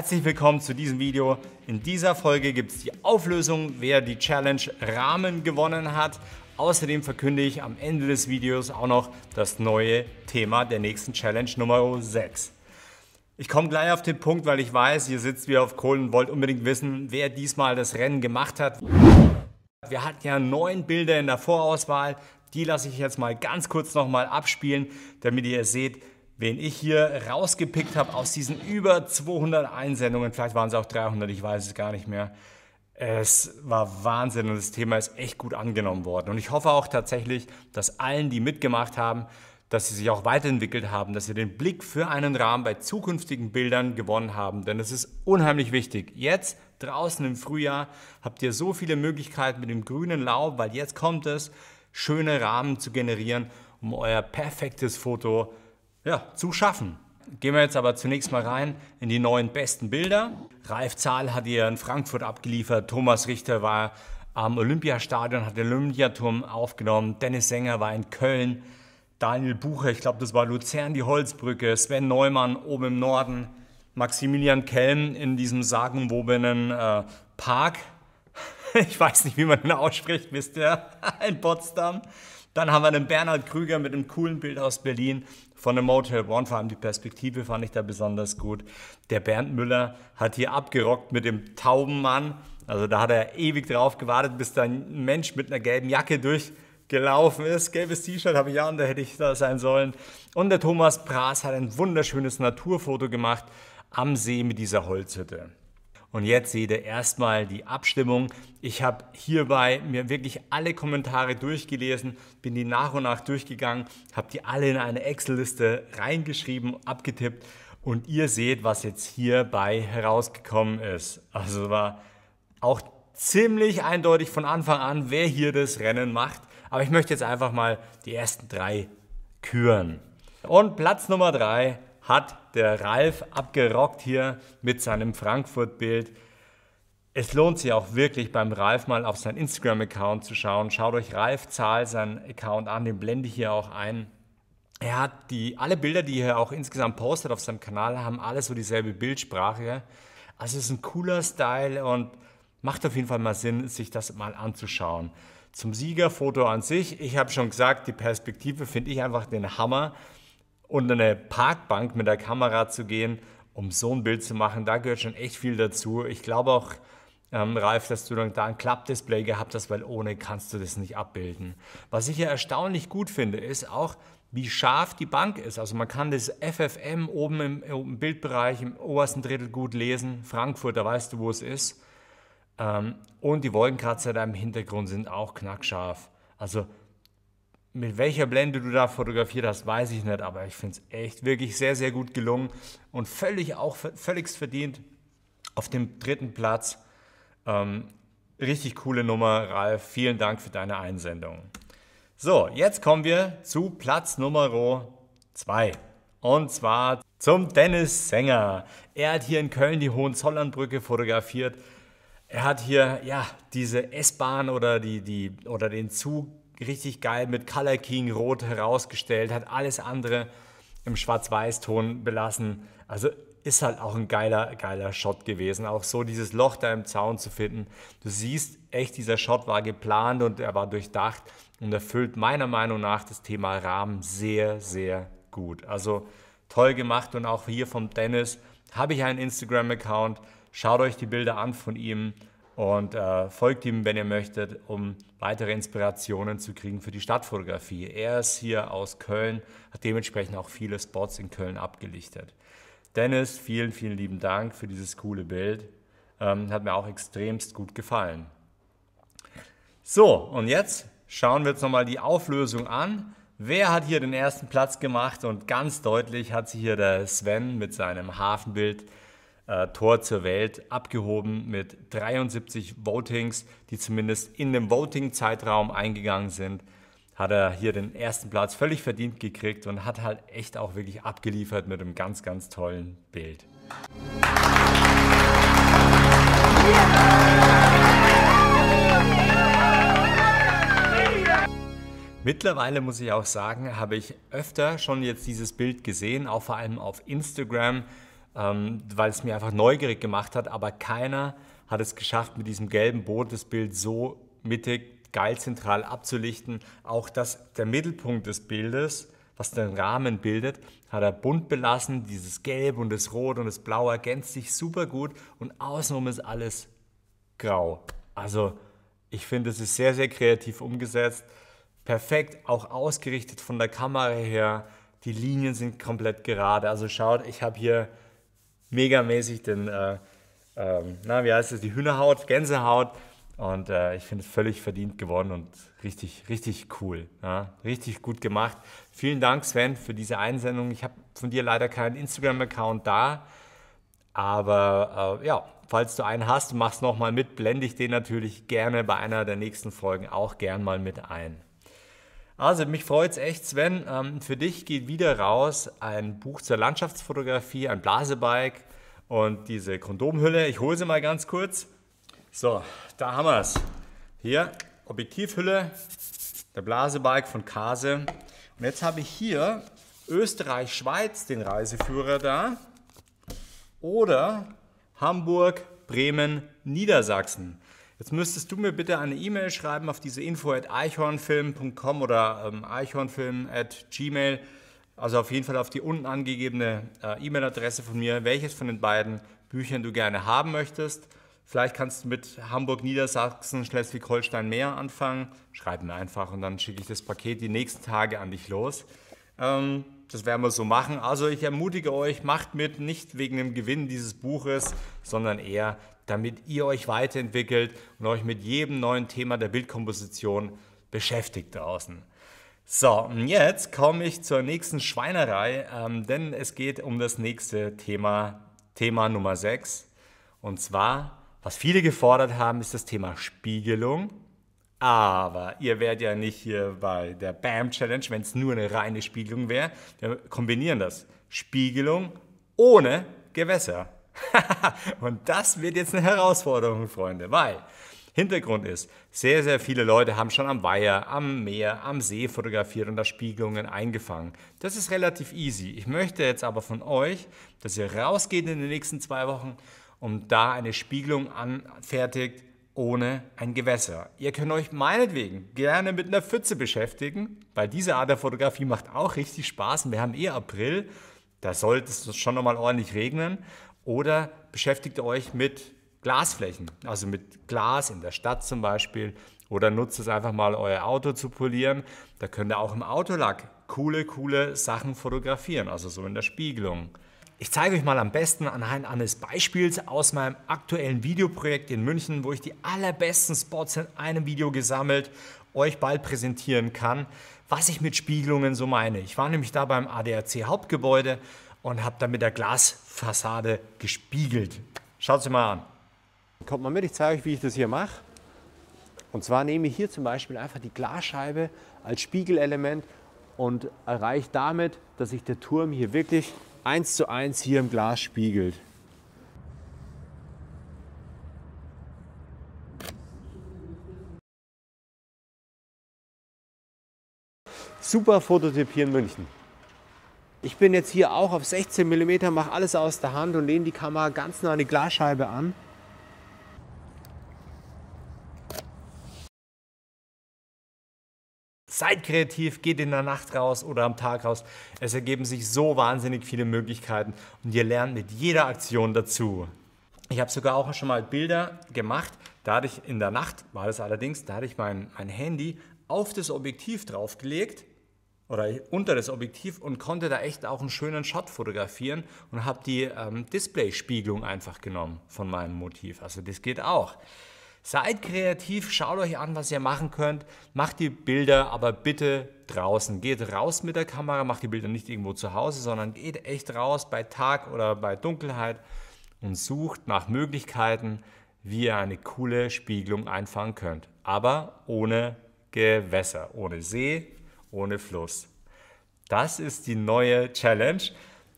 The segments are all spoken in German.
Herzlich willkommen zu diesem Video. In dieser Folge gibt es die Auflösung, wer die Challenge Rahmen gewonnen hat. Außerdem verkünde ich am Ende des Videos auch noch das neue Thema der nächsten Challenge Nummer 6. Ich komme gleich auf den Punkt, weil ich weiß, ihr sitzt wie auf Kohlen und wollt unbedingt wissen, wer diesmal das Rennen gemacht hat. Wir hatten ja neun Bilder in der Vorauswahl. Die lasse ich jetzt mal ganz kurz nochmal abspielen, damit ihr seht, wen ich hier rausgepickt habe aus diesen über 200 Einsendungen. Vielleicht waren es auch 300, ich weiß es gar nicht mehr. Es war Wahnsinn und das Thema ist echt gut angenommen worden. Und ich hoffe auch tatsächlich, dass allen, die mitgemacht haben, dass sie sich auch weiterentwickelt haben, dass sie den Blick für einen Rahmen bei zukünftigen Bildern gewonnen haben. Denn es ist unheimlich wichtig. Jetzt draußen im Frühjahr habt ihr so viele Möglichkeiten mit dem grünen Laub, weil jetzt kommt es, schöne Rahmen zu generieren, um euer perfektes Foto zu ja, zu schaffen. Gehen wir jetzt aber zunächst mal rein in die neuen besten Bilder. Ralf Zahl hat hier in Frankfurt abgeliefert, Thomas Richter war am Olympiastadion, hat den Olympiaturm aufgenommen, Dennis Sänger war in Köln, Daniel Buche, ich glaube, das war Luzern, die Holzbrücke, Sven Neumann oben im Norden, Maximilian Kelm in diesem sagenwobenen äh, Park ich weiß nicht, wie man ihn ausspricht, wisst ihr, in Potsdam. Dann haben wir einen Bernhard Krüger mit einem coolen Bild aus Berlin von einem Motel One. Vor allem die Perspektive fand ich da besonders gut. Der Bernd Müller hat hier abgerockt mit dem Taubenmann. Also da hat er ewig drauf gewartet, bis da ein Mensch mit einer gelben Jacke durchgelaufen ist. Gelbes T-Shirt habe ich und da hätte ich da sein sollen. Und der Thomas Praas hat ein wunderschönes Naturfoto gemacht am See mit dieser Holzhütte. Und jetzt seht ihr erstmal die Abstimmung. Ich habe hierbei mir wirklich alle Kommentare durchgelesen, bin die nach und nach durchgegangen, habe die alle in eine Excel-Liste reingeschrieben, abgetippt und ihr seht, was jetzt hierbei herausgekommen ist. Also war auch ziemlich eindeutig von Anfang an, wer hier das Rennen macht. Aber ich möchte jetzt einfach mal die ersten drei küren. Und Platz Nummer drei hat der Ralf abgerockt hier mit seinem Frankfurt-Bild. Es lohnt sich auch wirklich beim Ralf mal auf seinen Instagram-Account zu schauen. Schaut euch Ralf Zahl seinen Account an, den blende ich hier auch ein. Er hat die, alle Bilder, die er auch insgesamt postet auf seinem Kanal, haben alle so dieselbe Bildsprache. Also es ist ein cooler Style und macht auf jeden Fall mal Sinn, sich das mal anzuschauen. Zum Siegerfoto an sich, ich habe schon gesagt, die Perspektive finde ich einfach den Hammer unter eine Parkbank mit der Kamera zu gehen, um so ein Bild zu machen, da gehört schon echt viel dazu. Ich glaube auch, ähm, Ralf, dass du dann da ein Klappdisplay gehabt hast, weil ohne kannst du das nicht abbilden. Was ich ja erstaunlich gut finde, ist auch, wie scharf die Bank ist. Also man kann das FFM oben im, im Bildbereich im obersten Drittel gut lesen. Frankfurt, da weißt du, wo es ist. Ähm, und die Wolkenkratzer da im Hintergrund sind auch knackscharf. Also mit welcher Blende du da fotografiert hast, weiß ich nicht, aber ich finde es echt wirklich sehr, sehr gut gelungen und völlig auch völligst verdient auf dem dritten Platz. Ähm, richtig coole Nummer, Ralf. Vielen Dank für deine Einsendung. So, jetzt kommen wir zu Platz Nummer 2. Und zwar zum Dennis Sänger. Er hat hier in Köln die Hohenzollernbrücke fotografiert. Er hat hier ja diese S-Bahn oder die, die oder den Zug richtig geil mit Color King rot herausgestellt, hat alles andere im Schwarz-Weiß-Ton belassen. Also ist halt auch ein geiler, geiler Shot gewesen. Auch so dieses Loch da im Zaun zu finden. Du siehst echt, dieser Shot war geplant und er war durchdacht und erfüllt meiner Meinung nach das Thema Rahmen sehr, sehr gut. Also toll gemacht und auch hier vom Dennis habe ich einen Instagram-Account. Schaut euch die Bilder an von ihm und äh, folgt ihm, wenn ihr möchtet, um weitere Inspirationen zu kriegen für die Stadtfotografie. Er ist hier aus Köln, hat dementsprechend auch viele Spots in Köln abgelichtet. Dennis, vielen, vielen lieben Dank für dieses coole Bild. Ähm, hat mir auch extremst gut gefallen. So, und jetzt schauen wir uns nochmal die Auflösung an. Wer hat hier den ersten Platz gemacht? Und ganz deutlich hat sich hier der Sven mit seinem Hafenbild äh, Tor zur Welt abgehoben mit 73 Votings, die zumindest in dem Voting-Zeitraum eingegangen sind. Hat er hier den ersten Platz völlig verdient gekriegt und hat halt echt auch wirklich abgeliefert mit einem ganz, ganz tollen Bild. Mittlerweile muss ich auch sagen, habe ich öfter schon jetzt dieses Bild gesehen, auch vor allem auf Instagram ähm, weil es mir einfach neugierig gemacht hat. Aber keiner hat es geschafft, mit diesem gelben Boot das Bild so mittig, geil zentral abzulichten. Auch dass der Mittelpunkt des Bildes, was den Rahmen bildet, hat er bunt belassen. Dieses Gelb und das Rot und das Blau ergänzt sich super gut und außenrum ist alles grau. Also ich finde, es ist sehr, sehr kreativ umgesetzt. Perfekt auch ausgerichtet von der Kamera her. Die Linien sind komplett gerade. Also schaut, ich habe hier megamäßig den, äh, ähm, na, wie heißt es, die Hühnerhaut, Gänsehaut. Und äh, ich finde es völlig verdient gewonnen und richtig, richtig cool. Ja? Richtig gut gemacht. Vielen Dank, Sven, für diese Einsendung. Ich habe von dir leider keinen Instagram-Account da. Aber äh, ja, falls du einen hast, machst nochmal mit, blende ich den natürlich gerne bei einer der nächsten Folgen auch gern mal mit ein. Also mich freut es echt, Sven. Ähm, für dich geht wieder raus ein Buch zur Landschaftsfotografie, ein Blasebike und diese Kondomhülle. Ich hole sie mal ganz kurz. So, da haben wir es. Hier, Objektivhülle, der Blasebike von Kase. Und jetzt habe ich hier Österreich-Schweiz den Reiseführer da. Oder Hamburg, Bremen, Niedersachsen. Jetzt müsstest du mir bitte eine E-Mail schreiben auf diese info at eichhornfilm.com oder ähm, eichhornfilm at gmail. Also auf jeden Fall auf die unten angegebene äh, E-Mail-Adresse von mir, welches von den beiden Büchern du gerne haben möchtest. Vielleicht kannst du mit Hamburg, Niedersachsen, Schleswig-Holstein mehr anfangen. Schreib mir einfach und dann schicke ich das Paket die nächsten Tage an dich los. Ähm, das werden wir so machen. Also ich ermutige euch, macht mit, nicht wegen dem Gewinn dieses Buches, sondern eher damit ihr euch weiterentwickelt und euch mit jedem neuen Thema der Bildkomposition beschäftigt draußen. So, und jetzt komme ich zur nächsten Schweinerei, ähm, denn es geht um das nächste Thema, Thema Nummer 6. Und zwar, was viele gefordert haben, ist das Thema Spiegelung. Aber ihr wärt ja nicht hier bei der BAM Challenge, wenn es nur eine reine Spiegelung wäre. Wir kombinieren das. Spiegelung ohne Gewässer. und das wird jetzt eine Herausforderung, Freunde, weil Hintergrund ist, sehr, sehr viele Leute haben schon am Weiher, am Meer, am See fotografiert und da Spiegelungen eingefangen. Das ist relativ easy. Ich möchte jetzt aber von euch, dass ihr rausgeht in den nächsten zwei Wochen und da eine Spiegelung anfertigt ohne ein Gewässer. Ihr könnt euch meinetwegen gerne mit einer Pfütze beschäftigen, weil diese Art der Fotografie macht auch richtig Spaß und wir haben eh April. Da sollte es schon nochmal ordentlich regnen. Oder beschäftigt euch mit Glasflächen, also mit Glas in der Stadt zum Beispiel. Oder nutzt es einfach mal, euer Auto zu polieren. Da könnt ihr auch im Autolack coole, coole Sachen fotografieren, also so in der Spiegelung. Ich zeige euch mal am besten anhand eines Beispiels aus meinem aktuellen Videoprojekt in München, wo ich die allerbesten Spots in einem Video gesammelt euch bald präsentieren kann, was ich mit Spiegelungen so meine. Ich war nämlich da beim ADAC Hauptgebäude und habe dann mit der Glasfassade gespiegelt. Schaut es mal an. Kommt mal mit, ich zeige euch, wie ich das hier mache. Und zwar nehme ich hier zum Beispiel einfach die Glasscheibe als Spiegelelement und erreiche damit, dass sich der Turm hier wirklich eins zu eins hier im Glas spiegelt. Super Fototipp hier in München. Ich bin jetzt hier auch auf 16 mm, mache alles aus der Hand und lehne die Kamera ganz nah an die Glasscheibe an. Seid kreativ, geht in der Nacht raus oder am Tag raus. Es ergeben sich so wahnsinnig viele Möglichkeiten und ihr lernt mit jeder Aktion dazu. Ich habe sogar auch schon mal Bilder gemacht. Da hatte ich in der Nacht, war das allerdings, da hatte ich mein, mein Handy auf das Objektiv draufgelegt oder unter das Objektiv und konnte da echt auch einen schönen Shot fotografieren und habe die ähm, Displayspiegelung einfach genommen von meinem Motiv. Also das geht auch. Seid kreativ, schaut euch an, was ihr machen könnt. Macht die Bilder aber bitte draußen. Geht raus mit der Kamera, macht die Bilder nicht irgendwo zu Hause, sondern geht echt raus bei Tag oder bei Dunkelheit und sucht nach Möglichkeiten, wie ihr eine coole Spiegelung einfangen könnt. Aber ohne Gewässer, ohne See, ohne Fluss. Das ist die neue Challenge.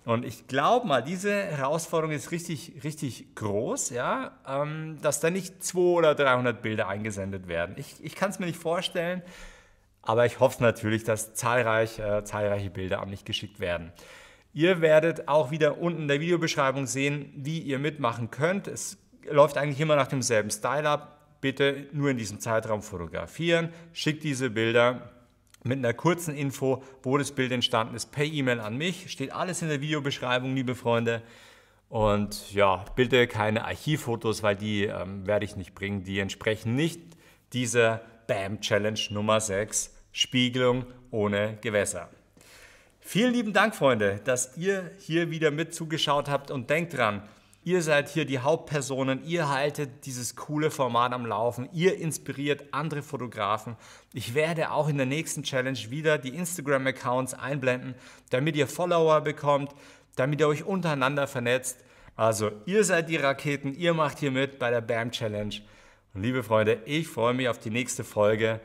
Und ich glaube mal, diese Herausforderung ist richtig, richtig groß, ja, ähm, dass da nicht 200 oder 300 Bilder eingesendet werden. Ich, ich kann es mir nicht vorstellen, aber ich hoffe natürlich, dass zahlreich, äh, zahlreiche Bilder an mich geschickt werden. Ihr werdet auch wieder unten in der Videobeschreibung sehen, wie ihr mitmachen könnt. Es läuft eigentlich immer nach demselben Style ab. Bitte nur in diesem Zeitraum fotografieren, schickt diese Bilder mit einer kurzen Info, wo das Bild entstanden ist, per E-Mail an mich. Steht alles in der Videobeschreibung, liebe Freunde. Und ja, bitte keine Archivfotos, weil die ähm, werde ich nicht bringen. Die entsprechen nicht dieser BAM-Challenge Nummer 6, Spiegelung ohne Gewässer. Vielen lieben Dank, Freunde, dass ihr hier wieder mit zugeschaut habt und denkt dran, Ihr seid hier die Hauptpersonen, ihr haltet dieses coole Format am Laufen, ihr inspiriert andere Fotografen. Ich werde auch in der nächsten Challenge wieder die Instagram-Accounts einblenden, damit ihr Follower bekommt, damit ihr euch untereinander vernetzt. Also ihr seid die Raketen, ihr macht hier mit bei der BAM Challenge. Und liebe Freunde, ich freue mich auf die nächste Folge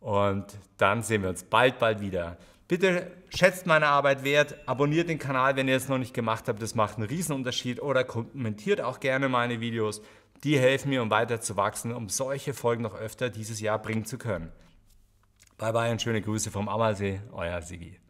und dann sehen wir uns bald, bald wieder. Bitte schätzt meine Arbeit wert, abonniert den Kanal, wenn ihr es noch nicht gemacht habt, das macht einen Riesenunterschied oder kommentiert auch gerne meine Videos. Die helfen mir, um weiter zu wachsen, um solche Folgen noch öfter dieses Jahr bringen zu können. Bye bye und schöne Grüße vom Ammersee, euer Sigi.